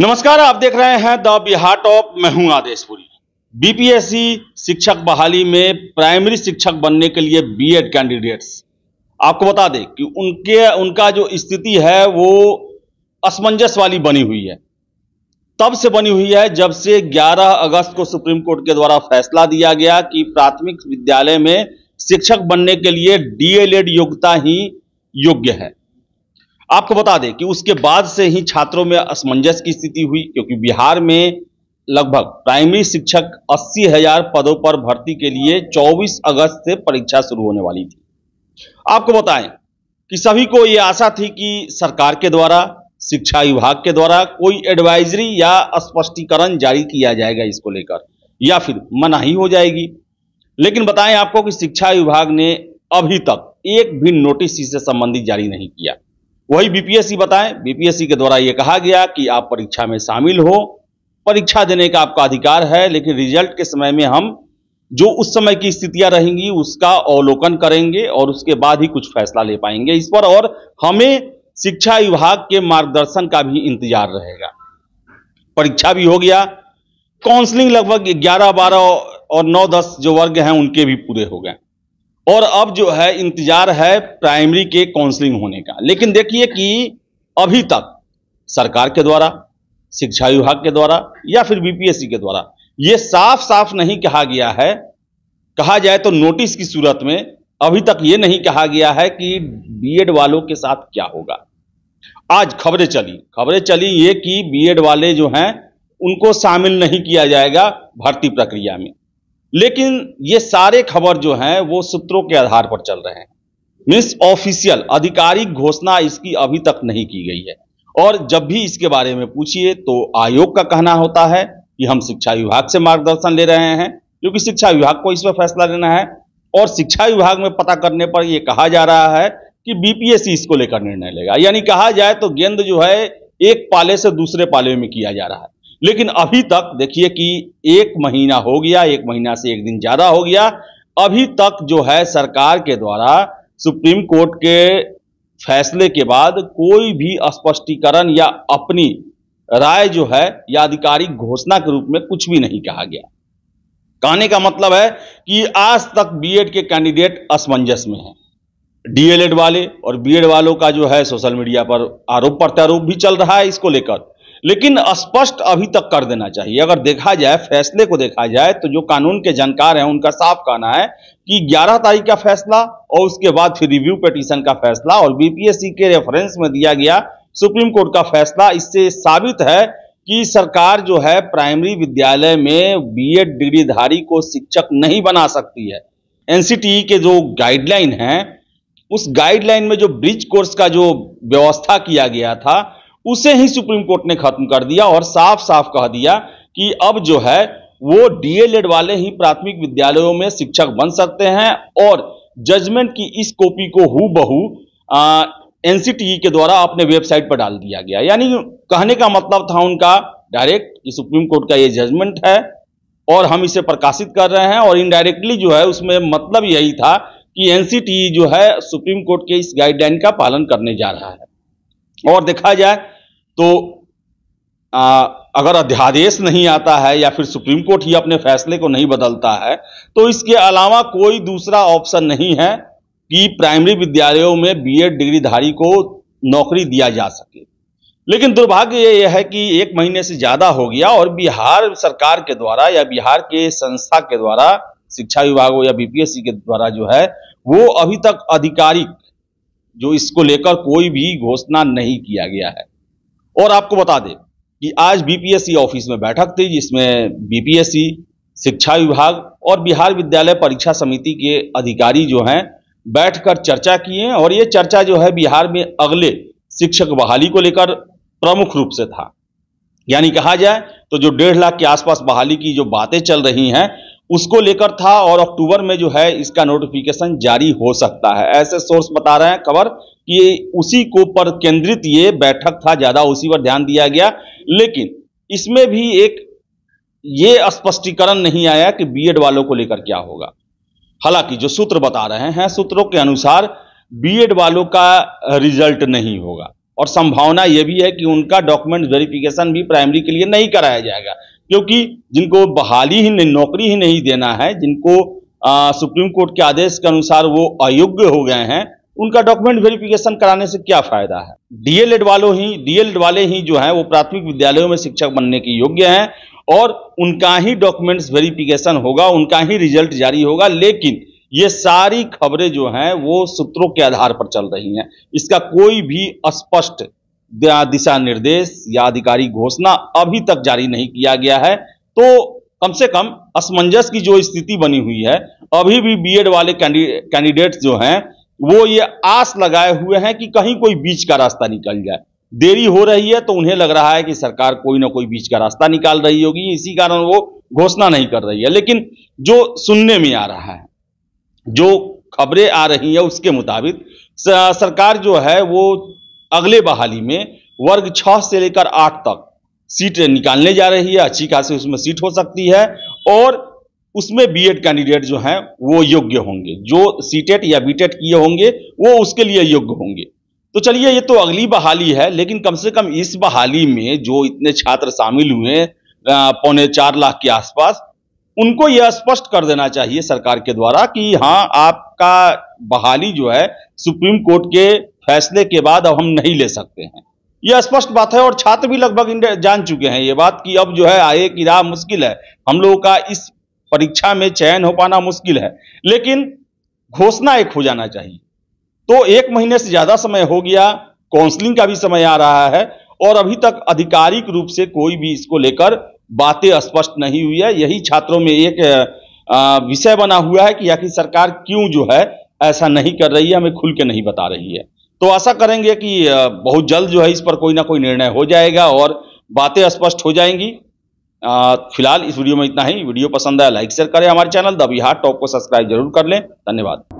नमस्कार आप देख रहे हैं द बिहार टॉप मैं हूं आदेशपुरी बीपीएससी शिक्षक बहाली में प्राइमरी शिक्षक बनने के लिए बीएड कैंडिडेट्स आपको बता दें कि उनके उनका जो स्थिति है वो असमंजस वाली बनी हुई है तब से बनी हुई है जब से 11 अगस्त को सुप्रीम कोर्ट के द्वारा फैसला दिया गया कि प्राथमिक विद्यालय में शिक्षक बनने के लिए डीएलएड योग्यता ही योग्य है आपको बता दें कि उसके बाद से ही छात्रों में असमंजस की स्थिति हुई क्योंकि बिहार में लगभग प्राइमरी शिक्षक अस्सी हजार पदों पर भर्ती के लिए 24 अगस्त से परीक्षा शुरू होने वाली थी आपको बताएं कि सभी को यह आशा थी कि सरकार के द्वारा शिक्षा विभाग के द्वारा कोई एडवाइजरी या स्पष्टीकरण जारी किया जाएगा इसको लेकर या फिर मनाही हो जाएगी लेकिन बताएं आपको कि शिक्षा विभाग ने अभी तक एक भी नोटिस इससे संबंधित जारी नहीं किया वही बीपीएससी बताएं बीपीएससी के द्वारा यह कहा गया कि आप परीक्षा में शामिल हो परीक्षा देने का आपका अधिकार है लेकिन रिजल्ट के समय में हम जो उस समय की स्थितियां रहेंगी उसका अवलोकन करेंगे और उसके बाद ही कुछ फैसला ले पाएंगे इस पर और हमें शिक्षा विभाग के मार्गदर्शन का भी इंतजार रहेगा परीक्षा भी हो गया काउंसलिंग लगभग 11, 12 और 9, 10 जो वर्ग हैं उनके भी पूरे हो गए और अब जो है इंतजार है प्राइमरी के काउंसलिंग होने का लेकिन देखिए कि अभी तक सरकार के द्वारा शिक्षा विभाग के द्वारा या फिर बीपीएससी के द्वारा यह साफ साफ नहीं कहा गया है कहा जाए तो नोटिस की सूरत में अभी तक यह नहीं कहा गया है कि बीएड वालों के साथ क्या होगा आज खबरें चली खबरें चली ये कि बीएड वाले जो हैं उनको शामिल नहीं किया जाएगा भर्ती प्रक्रिया में लेकिन ये सारे खबर जो हैं वो सूत्रों के आधार पर चल रहे हैं मिस ऑफिशियल आधिकारिक घोषणा इसकी अभी तक नहीं की गई है और जब भी इसके बारे में पूछिए तो आयोग का कहना होता है कि हम शिक्षा विभाग से मार्गदर्शन ले रहे हैं क्योंकि शिक्षा विभाग को इस पर फैसला लेना है और शिक्षा विभाग में पता करने पर यह कहा जा रहा है कि बीपीएससी इसको लेकर निर्णय लेगा यानी कहा जाए तो गेंद जो है एक पाले से दूसरे पाले में किया जा रहा है लेकिन अभी तक देखिए कि एक महीना हो गया एक महीना से एक दिन ज़्यादा हो गया अभी तक जो है सरकार के द्वारा सुप्रीम कोर्ट के फैसले के बाद कोई भी स्पष्टीकरण या अपनी राय जो है या आधिकारिक घोषणा के रूप में कुछ भी नहीं कहा गया कहने का मतलब है कि आज तक बीएड के कैंडिडेट असमंजस में हैं डीएलएड वाले और बीएड वालों का जो है सोशल मीडिया पर आरोप प्रत्यारोप भी चल रहा है इसको लेकर लेकिन स्पष्ट अभी तक कर देना चाहिए अगर देखा जाए फैसले को देखा जाए तो जो कानून के जानकार हैं उनका साफ कहना है कि 11 तारीख का फैसला और उसके बाद फिर रिव्यू पिटीशन का फैसला और बीपीएससी के रेफरेंस में दिया गया सुप्रीम कोर्ट का फैसला इससे साबित है कि सरकार जो है प्राइमरी विद्यालय में बी डिग्रीधारी को शिक्षक नहीं बना सकती है एनसीटीई e के जो गाइडलाइन है उस गाइडलाइन में जो ब्रिज कोर्स का जो व्यवस्था किया गया था उसे ही सुप्रीम कोर्ट ने खत्म कर दिया और साफ साफ कह दिया कि अब जो है वो डीएलएड वाले ही प्राथमिक विद्यालयों में शिक्षक बन सकते हैं और जजमेंट की इस कॉपी को हु बहू एनसीटी e के द्वारा अपने वेबसाइट पर डाल दिया गया यानी कहने का मतलब था उनका डायरेक्ट कि सुप्रीम कोर्ट का ये जजमेंट है और हम इसे प्रकाशित कर रहे हैं और इनडायरेक्टली जो है उसमें मतलब यही था कि एनसीटीई e जो है सुप्रीम कोर्ट के इस गाइडलाइन का पालन करने जा रहा है और देखा जाए तो आ, अगर अध्यादेश नहीं आता है या फिर सुप्रीम कोर्ट ही अपने फैसले को नहीं बदलता है तो इसके अलावा कोई दूसरा ऑप्शन नहीं है कि प्राइमरी विद्यालयों में बीएड डिग्रीधारी को नौकरी दिया जा सके लेकिन दुर्भाग्य यह है कि एक महीने से ज़्यादा हो गया और बिहार सरकार के द्वारा या बिहार के संस्था के द्वारा शिक्षा विभाग या बीपीएससी के द्वारा जो है वो अभी तक आधिकारिक जो इसको लेकर कोई भी घोषणा नहीं किया गया है और आपको बता दें कि आज बीपीएससी ऑफिस में बैठक थी जिसमें बीपीएससी शिक्षा विभाग और बिहार विद्यालय परीक्षा समिति के अधिकारी जो हैं बैठकर चर्चा किए और ये चर्चा जो है बिहार में अगले शिक्षक बहाली को लेकर प्रमुख रूप से था यानी कहा जाए तो जो डेढ़ लाख के आसपास बहाली की जो बातें चल रही हैं उसको लेकर था और अक्टूबर में जो है इसका नोटिफिकेशन जारी हो सकता है ऐसे सोर्स बता रहे हैं खबर कि उसी को पर केंद्रित ये बैठक था ज़्यादा उसी पर ध्यान दिया गया लेकिन इसमें भी एक ये स्पष्टीकरण नहीं आया कि बीएड वालों को लेकर क्या होगा हालांकि जो सूत्र बता रहे हैं सूत्रों के अनुसार बीएड वालों का रिजल्ट नहीं होगा और संभावना यह भी है कि उनका डॉक्यूमेंट वेरिफिकेशन भी प्राइमरी के लिए नहीं कराया जाएगा क्योंकि जिनको बहाली ही नहीं नौकरी ही नहीं देना है जिनको आ, सुप्रीम कोर्ट के आदेश के अनुसार वो अयोग्य हो गए हैं उनका डॉक्यूमेंट वेरिफिकेशन कराने से क्या फायदा है डीएलएड वालों ही डीएलएड वाले ही जो हैं वो प्राथमिक विद्यालयों में शिक्षक बनने के योग्य हैं और उनका ही डॉक्यूमेंट्स वेरिफिकेशन होगा उनका ही रिजल्ट जारी होगा लेकिन ये सारी खबरें जो हैं वो सूत्रों के आधार पर चल रही हैं इसका कोई भी स्पष्ट दिशा निर्देश या अधिकारी घोषणा अभी तक जारी नहीं किया गया है तो कम से कम असमंजस की जो स्थिति बनी हुई है अभी भी बीएड वाले कैंडिडेट जो हैं वो ये आस लगाए हुए हैं कि कहीं कोई बीच का रास्ता निकल जाए देरी हो रही है तो उन्हें लग रहा है कि सरकार कोई ना कोई बीच का रास्ता निकाल रही होगी इसी कारण वो घोषणा नहीं कर रही है लेकिन जो सुनने में आ रहा है जो खबरें आ रही है उसके मुताबिक सरकार जो है वो अगले बहाली में वर्ग छह से लेकर आठ तक सीट निकालने जा रही है अच्छी खासी उसमें सीट हो सकती है और उसमें बीएड कैंडिडेट जो हैं वो योग्य होंगे जो सीटेट e या बीटेट e किए होंगे वो उसके लिए योग्य होंगे तो चलिए ये तो अगली बहाली है लेकिन कम से कम इस बहाली में जो इतने छात्र शामिल हुए पौने चार लाख के आसपास उनको यह स्पष्ट कर देना चाहिए सरकार के द्वारा कि हाँ आपका बहाली जो है सुप्रीम कोर्ट के फैसले के बाद अब हम नहीं ले सकते हैं यह स्पष्ट बात है और छात्र भी लगभग जान चुके हैं ये बात कि अब जो है आए की राह मुश्किल है हम लोगों का इस परीक्षा में चयन हो पाना मुश्किल है लेकिन घोषणा एक हो जाना चाहिए तो एक महीने से ज़्यादा समय हो गया काउंसलिंग का भी समय आ रहा है और अभी तक आधिकारिक रूप से कोई भी इसको लेकर बातें स्पष्ट नहीं हुई है यही छात्रों में एक विषय बना हुआ है कि आखिर सरकार क्यों जो है ऐसा नहीं कर रही है हमें खुल के नहीं बता रही है तो आशा करेंगे कि बहुत जल्द जो है इस पर कोई ना कोई निर्णय हो जाएगा और बातें स्पष्ट हो जाएंगी फिलहाल इस वीडियो में इतना ही वीडियो पसंद आया लाइक शेयर करें हमारे चैनल द बिहार टॉप को सब्सक्राइब जरूर कर लें धन्यवाद